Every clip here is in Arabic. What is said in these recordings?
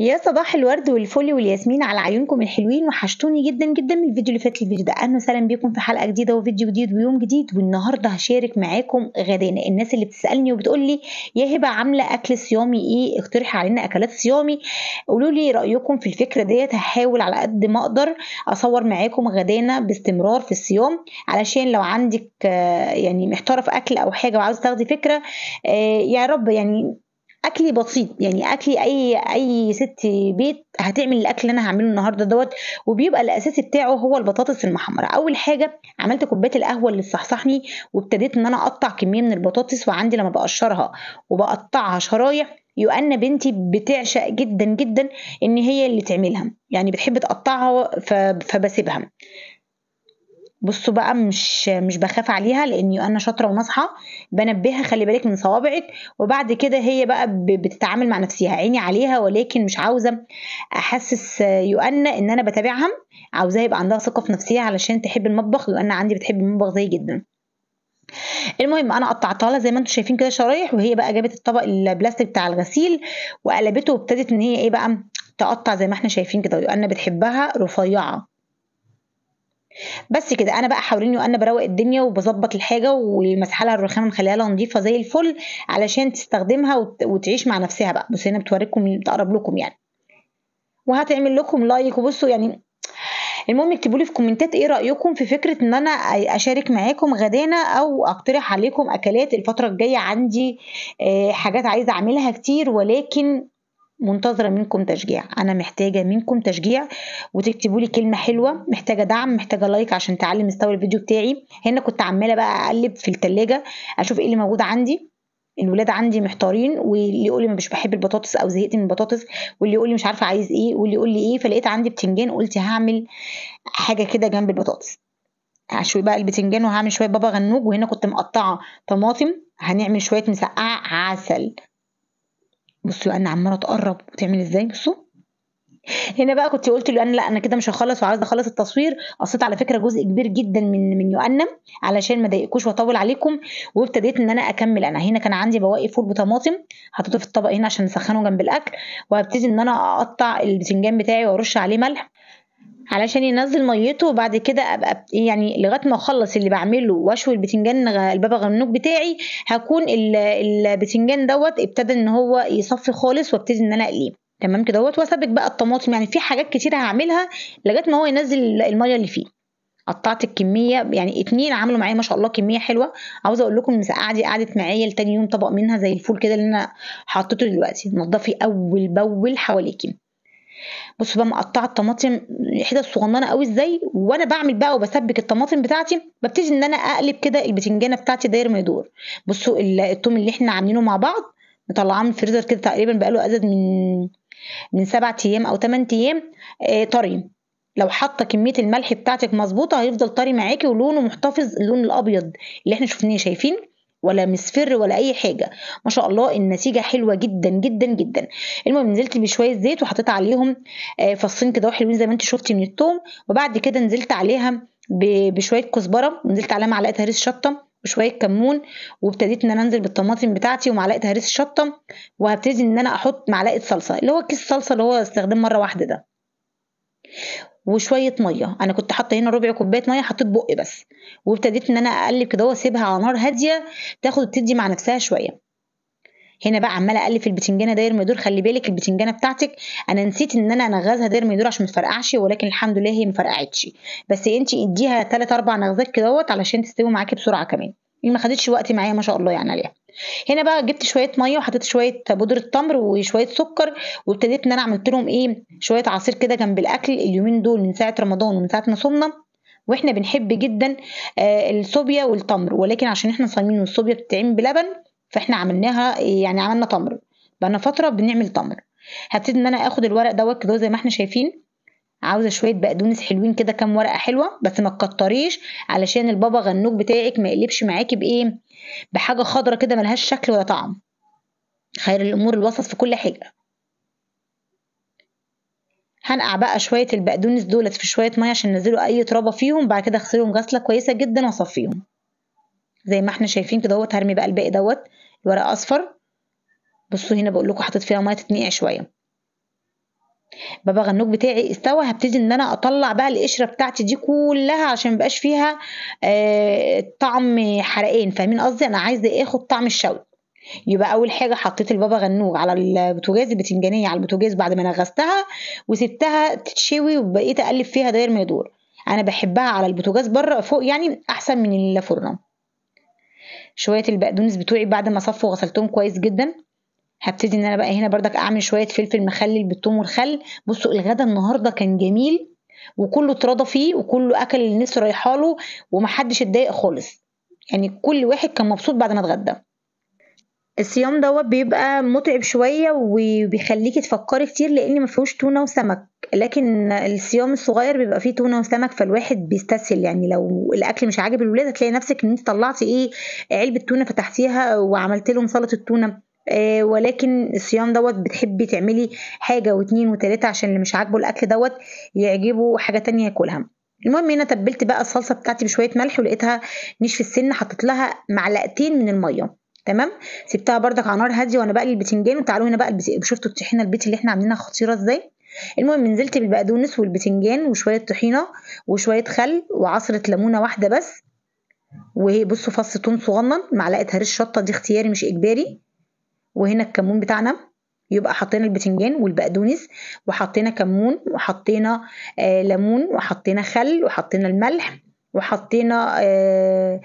يا صباح الورد والفل والياسمين على عيونكم الحلوين وحشتوني جدا جدا من الفيديو اللي فات الفيديو ده اهلا وسهلا بيكم في حلقه جديده وفيديو جديد ويوم جديد والنهارده هشارك معاكم غدانا الناس اللي بتسالني وبتقول لي يا هبه عامله اكل صيامي ايه اقترحي علينا اكلات صيامي قولوا لي رايكم في الفكره ديت هحاول على قد ما اقدر اصور معاكم غدانا باستمرار في الصيام علشان لو عندك آه، يعني محتاره في اكل او حاجه وعاوز تاخدي فكره آه، يا رب يعني اكلي بسيط يعني اكلي اي اي ست بيت هتعمل الاكل اللي انا هعمله النهارده دوت وبيبقى الاساسي بتاعه هو البطاطس المحمره اول حاجه عملت كوبايه القهوه اللي تصحصحني وابتديت ان انا اقطع كميه من البطاطس وعندي لما بقشرها وبقطعها شرايح يؤن بنتي بتعشق جدا جدا ان هي اللي تعملها يعني بتحب تقطعها فبسيبها بصوا بقى مش مش بخاف عليها لاني انا شاطره وناصحه بنبهها خلي بالك من صوابعك وبعد كده هي بقى بتتعامل مع نفسها عيني عليها ولكن مش عاوزه احسس يؤنى ان انا بتابعها عاوزاها يبقى عندها ثقه في نفسها علشان تحب المطبخ يؤنى عندي بتحب المطبخ زي جدا المهم انا قطعتها لها زي ما انتم شايفين كده شرايح وهي بقى جابت الطبق البلاستيك بتاع الغسيل وقلبته وابتدت ان هي ايه بقى تقطع زي ما احنا شايفين كده يؤنى بتحبها رفيعه بس كده انا بقى حواليني وانا بروق الدنيا وبظبط الحاجه ومسحه لها مخليها مخليها نظيفه زي الفل علشان تستخدمها وتعيش مع نفسها بقى بص هنا بتوريكم بتقرب لكم يعني وهتعمل لكم لايك وبصوا يعني المهم اكتبوا لي في كومنتات ايه رايكم في فكره ان انا اشارك معاكم غدانا او اقترح عليكم اكلات الفتره الجايه عندي آه، حاجات عايزه اعملها كتير ولكن منتظرة منكم تشجيع أنا محتاجة منكم تشجيع وتكتبوا لي كلمة حلوة محتاجة دعم محتاجة لايك عشان تعلي مستوى الفيديو بتاعي هنا كنت عمالة بقى أقلب في التلاجة أشوف إيه اللي موجود عندي الولاد عندي محتارين واللي يقول لي مش بحب البطاطس او زهقت من البطاطس واللي يقول لي مش عارفه عايز ايه واللي يقول لي ايه فلقيت عندي بتنجان قلت هعمل حاجه كده جنب البطاطس هشوي بقى البتنجان وهعمل شويه بابا غنوج وهنا كنت مقطعه طماطم هنعمل شويه مسقعه عسل بصوا انا عماله تقرب وتعمل ازاي بصوا هنا بقى كنت قلت انا لا انا كده مش هخلص وعايز اخلص التصوير قصيت على فكره جزء كبير جدا من من يؤنم علشان ما ضايقكوش واطول عليكم وابتديت ان انا اكمل انا هنا كان عندي بواقي فول بطماطم حطيته في الطبق هنا عشان نسخنه جنب الاكل وهبتدي ان انا اقطع البتنجان بتاعي وارش عليه ملح علشان ينزل ميته وبعد كده ابقى يعني لغايه ما اخلص اللي بعمله واشوي البتنجان البابا غنوج بتاعي هكون البتنجان دوت ابتدى ان هو يصفي خالص وابتدي ان انا اقليه تمام كده واسبك بقى الطماطم يعني في حاجات كتير هعملها لغايه ما هو ينزل الميه اللي فيه قطعت الكميه يعني اتنين عملوا معايا ما شاء الله كميه حلوه عاوزه اقول لكم ان قعدت معايا لتاني يوم طبق منها زي الفول كده اللي انا حطيته دلوقتي نضفي اول باول حواليكي بص بقى مقطعه الطماطم حتت صغننه قوي ازاي وانا بعمل بقى وبسبك الطماطم بتاعتي ببتدي ان انا اقلب كده البتنجانه بتاعتي داير ما يدور بصوا التوم اللي احنا عاملينه مع بعض مطلعاه من الفريزر كده تقريبا بقاله ازيد من من سبعة ايام او 8 ايام آه، طري لو حاطه كميه الملح بتاعتك مظبوطه هيفضل طري معاكي ولونه محتفظ اللون الابيض اللي احنا شفناه شايفين ولا مصفر ولا اي حاجه ما شاء الله النتيجه حلوه جدا جدا جدا المهم نزلت بشويه زيت وحطيت عليهم آه، فصين كده وحلوين زي ما انت شفتي من التوم وبعد كده نزلت عليها بشويه كزبره ونزلت عليها معلقه هريس شطه وشويه كمون وابتديت ان انا انزل بالطماطم بتاعتي ومعلقه هريس الشطه وهبتدي ان انا احط معلقه صلصه اللي هو كيس صلصه اللي هو استخدام مره واحده ده وشويه ميه انا كنت حاطه هنا ربع كوبايه ميه حطيت بق بس وابتديت ان انا اقلب كده واسيبها على نار هاديه تاخد تدي مع نفسها شويه هنا بقى عماله اقلب في البتنجانه داير ما يدور خلي بالك البتنجانه بتاعتك انا نسيت ان انا انغزها داير ما يدور عشان ما تفرقعش ولكن الحمد لله هي ما فرقعتش بس انت اديها 3 4 نغزات كدهوت علشان تستوي معاكي بسرعه كمان ما خدتش وقت معايا ما شاء الله يعني عليها هنا بقى جبت شويه ميه وحطيت شويه بودره تمر وشويه سكر وابتديت ان انا عملت لهم ايه شويه عصير كده جنب الاكل اليومين دول من ساعه رمضان ومن ساعه ما صمنا واحنا بنحب جدا آه، الصوبيا والتمر ولكن عشان احنا صايمين والصوبيا بتتعمل بلبن فاحنا عملناها يعني عملنا تمر بقالنا فتره بنعمل تمر هبتدي ان انا اخد الورق دوت كده زي ما احنا شايفين عاوزه شويه بقدونس حلوين كده كام ورقه حلوه بس ما تكتريش علشان البابا غنوج بتاعك ما يقلبش معاكي بايه بحاجه خضره كده ملهاش شكل ولا طعم خير الامور الوسط في كل حاجه هنقع بقى شويه البقدونس دولت في شويه ميه عشان ننزلوا اي ترابه فيهم بعد كده اغسلهم غسله كويسه جدا واصفيهم زي ما احنا شايفين كده هرمي بقى الباقي دوت ورق اصفر بصوا هنا بقول لكم حطيت فيها ميه تتنقع شويه بابا غنوج بتاعي استوى هبتدي ان انا اطلع بقى القشره بتاعتي دي كلها عشان ميبقاش فيها آه طعم حرقان فاهمين قصدي انا عايزه اخد طعم الشوي يبقى اول حاجه حطيت البابا غنوج على البوتاجاز البتنجانيه على البوتاجاز بعد ما نغستها وسبتها تتشوي وبقيت اقلب فيها داير ما يدور انا بحبها على البوتاجاز بره فوق يعني احسن من الفرن شويه البقدونس بتوعي بعد ما صفوا غسلتهم كويس جدا هبتدي ان انا بقى هنا بردك اعمل شويه فلفل مخلل بالثوم والخل بصوا الغدا النهارده كان جميل وكله اترضى فيه وكله اكل الناس نفسه رايحه له ومحدش اتضايق خالص يعني كل واحد كان مبسوط بعد ما اتغدى الصيام دوت بيبقى متعب شويه وبيخليكي تفكري كتير لان ما فيهوش تونه وسمك لكن الصيام الصغير بيبقى فيه تونه وسمك فالواحد بيستسهل يعني لو الاكل مش عاجب الولاد هتلاقي نفسك ان انت طلعتي ايه علبه تونه فتحتيها وعملت لهم سلطه التونه آه، ولكن الصيام دوت بتحبي تعملي حاجه واتنين وتلاته عشان اللي مش عاجبه الاكل دوت يعجبه حاجه تانية ياكلها المهم هنا تبلت بقى الصلصه بتاعتي بشويه ملح ولقيتها نشفت السن حطيت لها معلقتين من الميه تمام سبتها بردك على نار هاديه وانا بقلي البتنجان وتعالوا هنا بقى شفتوا الطحينه البيت اللي احنا عاملينها خطيره ازاي المهم نزلت بالبقدونس والبتنجان وشويه طحينه وشويه خل وعصره ليمونه واحده بس وهي بصوا فص توم صغنن معلقه هريش شطه دي اختياري مش اجباري وهنا الكمون بتاعنا يبقى حطينا البتنجان والبقدونس وحطينا كمون وحطينا آه ليمون وحطينا خل وحطينا الملح وحطينا آه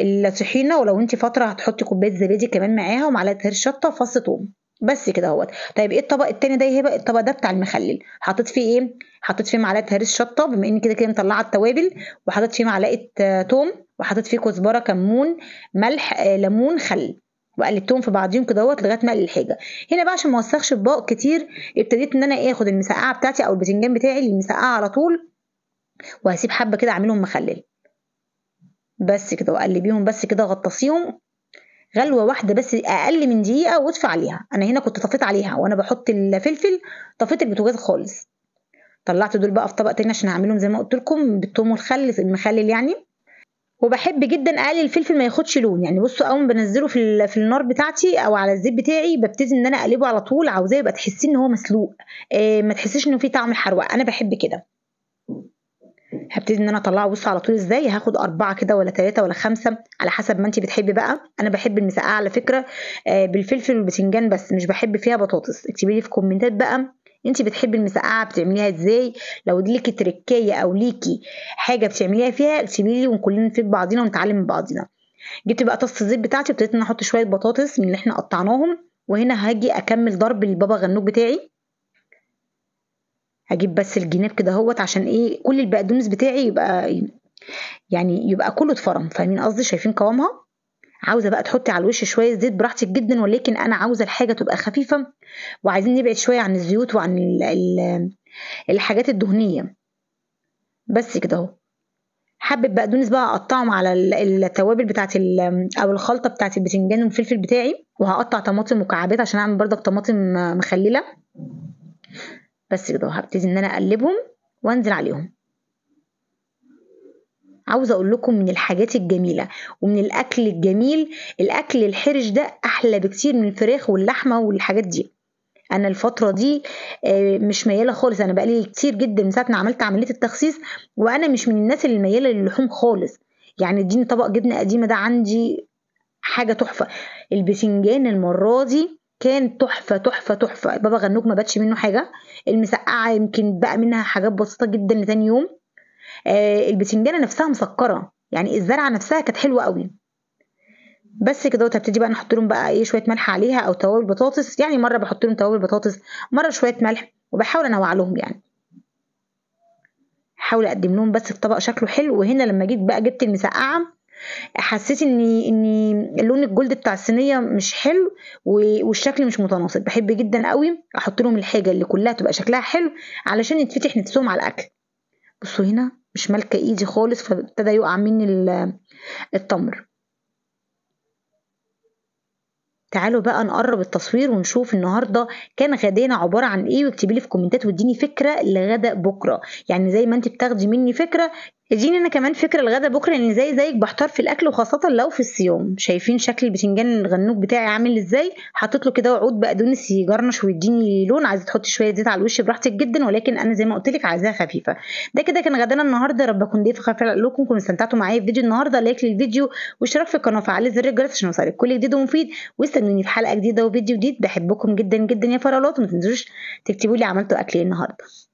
الطحينه ولو انت فتره هتحطي كوبايه زبادي كمان معاها ومعلقه هرش شطه وفص ثوم بس كده اهوت طيب ايه الطبق التاني ده يهبه الطبق ده بتاع المخلل حطيت فيه ايه حطيت فيه معلقه هرس شطه بما ان كده كده مطلعه التوابل وحطيت فيه معلقه آه، توم وحطيت فيه كزبره كمون ملح آه ليمون خل وقلبتهم في بعضيهم كدهوت لغايه ما الحاجه هنا بقى عشان ما اوسخش اطباق كتير ابتديت ان انا اخد المسقعه بتاعتي او البتنجان بتاعي المسقعه على طول وهسيب حبه كده اعملهم مخلل بس كده واقلبيهم بس كده غطسيهم غلوه واحده بس اقل من دقيقه واطفي عليها انا هنا كنت طفيت عليها وانا بحط الفلفل طفيت البوتاجاز خالص طلعت دول بقى في طبق تاني عشان هعملهم زي ما قلت لكم بالثوم والخل المخلل يعني وبحب جدا اقلل الفلفل ما ياخدش لون يعني بصوا اول ما بنزله في في النار بتاعتي او على الزيت بتاعي ببتدي ان انا اقلبه على طول عاوزاه يبقى تحسيه ان هو مسلوق إيه ما تحسيش انه فيه طعم الحروق انا بحب كده هبتدي ان انا اطلعه بصوا على طول ازاي هاخد اربعه كده ولا ثلاثه ولا خمسه على حسب ما انت بتحبي بقى انا بحب المسقعه على فكره آه بالفلفل والبتنجان بس مش بحب فيها بطاطس اكتبي لي في كومنتات بقى انت بتحبي المسقعه بتعمليها ازاي لو ليكي تركيه او ليكي حاجه بتعمليها فيها اكتبي لي وكلنا نفيد بعضينا ونتعلم من بعضينا جبت بقى طاسه الزيت بتاعتي وابتديت ان احط شويه بطاطس من اللي احنا قطعناهم وهنا هاجي اكمل ضرب البابا غنوج بتاعي هجيب بس الجناب كده اهوت عشان ايه كل البقدونس بتاعي يبقى يعني يبقى كله اتفرم فاهمين قصدي شايفين قوامها عاوزه بقى تحطي على الوش شويه زيت براحتك جدا ولكن انا عاوزه الحاجه تبقى خفيفه وعايزين نبعد شويه عن الزيوت وعن الـ الـ الحاجات الدهنيه بس كده اهو حبه بقدونس بقى اقطعهم على التوابل بتاعت او الخلطه بتاعت البتنجان والفلفل بتاعي وهقطع طماطم مكعبات عشان اعمل بردك طماطم مخلله بس كده هبتدي ان انا اقلبهم وانزل عليهم عاوزه اقول لكم من الحاجات الجميله ومن الاكل الجميل الاكل الحرش ده احلى بكتير من الفراخ واللحمه والحاجات دي انا الفتره دي آه، مش مياله خالص انا بقالي كتير جدا من ساعه ما عملت عمليه التخسيس وانا مش من الناس اللي مياله للحوم خالص يعني اديني طبق جبنه قديمه ده عندي حاجه تحفه الباذنجان المره دي كان تحفه تحفه تحفه بابا غنوج ما باتش منه حاجه المسقعه يمكن بقى منها حاجات بسيطه جدا لتاني يوم آه، البتنجانه نفسها مسكره يعني الزرعه نفسها كانت حلوه قوي بس كده هبتدي بقى نحط لهم بقى ايه شويه ملح عليها او توابل بطاطس يعني مره بحط لهم توابل بطاطس مره شويه ملح وبحاول انوع لهم يعني احاول اقدم لهم بس الطبق شكله حلو وهنا لما جيت بقى جبت المسقعه حسيت ان ان لون الجلد بتاع الصينيه مش حلو والشكل مش متناسق بحب جدا قوي احط لهم الحاجه اللي كلها تبقى شكلها حلو علشان يتفتح نفسهم على الاكل بصوا هنا مش مالكة إيدي خالص فابتدى يقع مني التمر. تعالوا بقى نقرب التصوير ونشوف النهارده كان غدانا عباره عن ايه واكتبيلي في كومنتات واديني فكره لغدا بكره يعني زي ما انت بتاخدي مني فكره اديني انا كمان فكره الغدا بكره لان زي زيك بحتار في الاكل وخاصه لو في الصيام شايفين شكل البتنجان الغنوج بتاعي عامل ازاي حطيت له كده وعود بقدونس يجرنش ويديني لون عايزه تحطي شويه زيت على الوش براحتك جدا ولكن انا زي ما قلت لك عايزاها خفيفه ده كده كان غدانا النهارده رب اكون ضيف خفيف لكم كنتوا استمتعتوا معايا في فيديو النهارده لايك للفيديو واشتراك في القناه وفعل زر الجرس عشان يوصلك كل جديد ومفيد واستنوني في حلقه جديده وفيديو جديد بحبكم جدا جدا يا فرالات وما تنسوش تكتبوا لي عملتوا اكل إيه النهارده